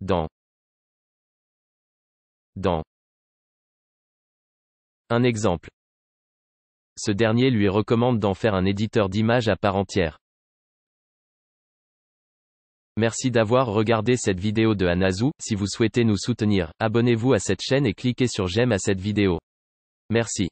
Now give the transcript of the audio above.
dans un exemple. Ce dernier lui recommande d'en faire un éditeur d'images à part entière. Merci d'avoir regardé cette vidéo de Anazu. si vous souhaitez nous soutenir, abonnez-vous à cette chaîne et cliquez sur j'aime à cette vidéo. Merci.